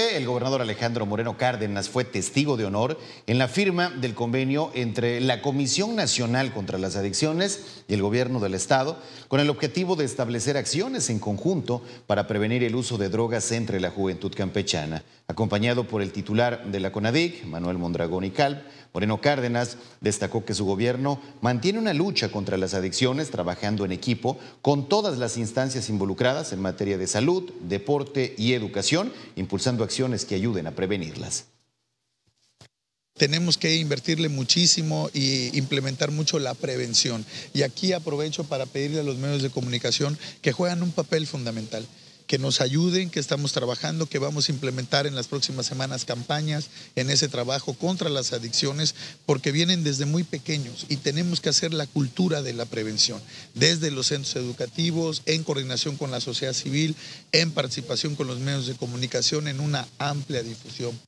El gobernador Alejandro Moreno Cárdenas fue testigo de honor en la firma del convenio entre la Comisión Nacional contra las Adicciones y el Gobierno del Estado, con el objetivo de establecer acciones en conjunto para prevenir el uso de drogas entre la juventud campechana. Acompañado por el titular de la CONADIC, Manuel Mondragón y Calp, Moreno Cárdenas destacó que su gobierno mantiene una lucha contra las adicciones trabajando en equipo con todas las instancias involucradas en materia de salud, deporte y educación, impulsando acciones que ayuden a prevenirlas. Tenemos que invertirle muchísimo y implementar mucho la prevención. Y aquí aprovecho para pedirle a los medios de comunicación que juegan un papel fundamental que nos ayuden, que estamos trabajando, que vamos a implementar en las próximas semanas campañas en ese trabajo contra las adicciones, porque vienen desde muy pequeños y tenemos que hacer la cultura de la prevención, desde los centros educativos, en coordinación con la sociedad civil, en participación con los medios de comunicación, en una amplia difusión.